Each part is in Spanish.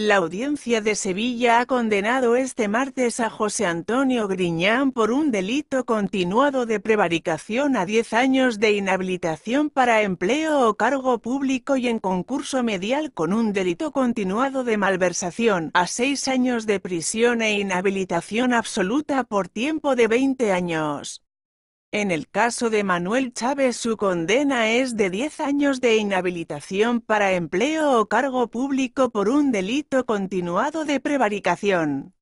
La Audiencia de Sevilla ha condenado este martes a José Antonio Griñán por un delito continuado de prevaricación a 10 años de inhabilitación para empleo o cargo público y en concurso medial con un delito continuado de malversación a 6 años de prisión e inhabilitación absoluta por tiempo de 20 años. En el caso de Manuel Chávez su condena es de 10 años de inhabilitación para empleo o cargo público por un delito continuado de prevaricación.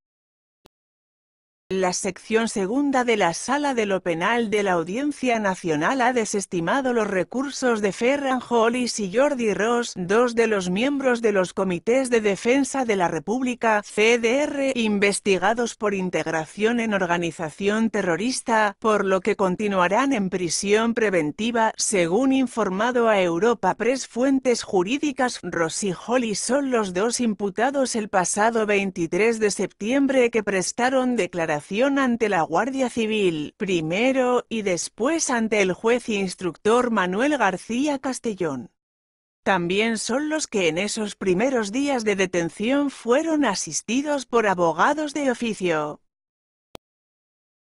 La sección segunda de la Sala de lo Penal de la Audiencia Nacional ha desestimado los recursos de Ferran Hollis y Jordi Ross, dos de los miembros de los Comités de Defensa de la República, CDR, investigados por integración en organización terrorista, por lo que continuarán en prisión preventiva, según informado a Europa Press fuentes jurídicas. Ross y Hollis son los dos imputados el pasado 23 de septiembre que prestaron declaración ante la Guardia Civil, primero, y después ante el juez instructor Manuel García Castellón. También son los que en esos primeros días de detención fueron asistidos por abogados de oficio.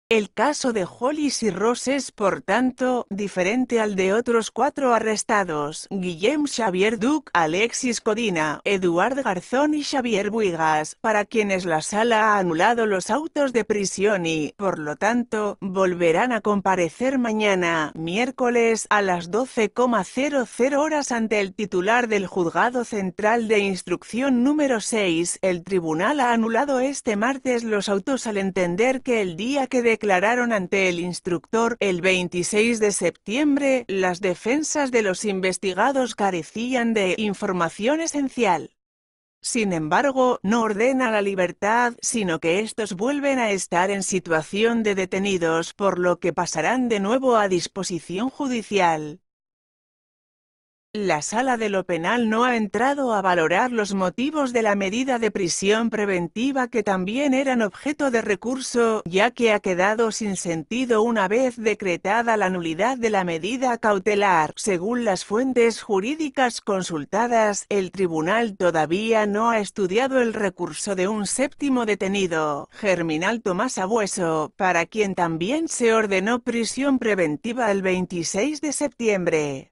El caso de Hollis y Ross es, por tanto, diferente al de otros cuatro arrestados, Guillem Xavier Duc, Alexis Codina, Eduard Garzón y Xavier Buigas, para quienes la sala ha anulado los autos de prisión y, por lo tanto, volverán a comparecer mañana, miércoles, a las 12,00 horas ante el titular del Juzgado Central de Instrucción número 6. El tribunal ha anulado este martes los autos al entender que el día que de declararon ante el instructor el 26 de septiembre, las defensas de los investigados carecían de información esencial. Sin embargo, no ordena la libertad, sino que estos vuelven a estar en situación de detenidos, por lo que pasarán de nuevo a disposición judicial. La Sala de lo Penal no ha entrado a valorar los motivos de la medida de prisión preventiva que también eran objeto de recurso, ya que ha quedado sin sentido una vez decretada la nulidad de la medida cautelar. Según las fuentes jurídicas consultadas, el tribunal todavía no ha estudiado el recurso de un séptimo detenido, Germinal Tomás Abueso, para quien también se ordenó prisión preventiva el 26 de septiembre.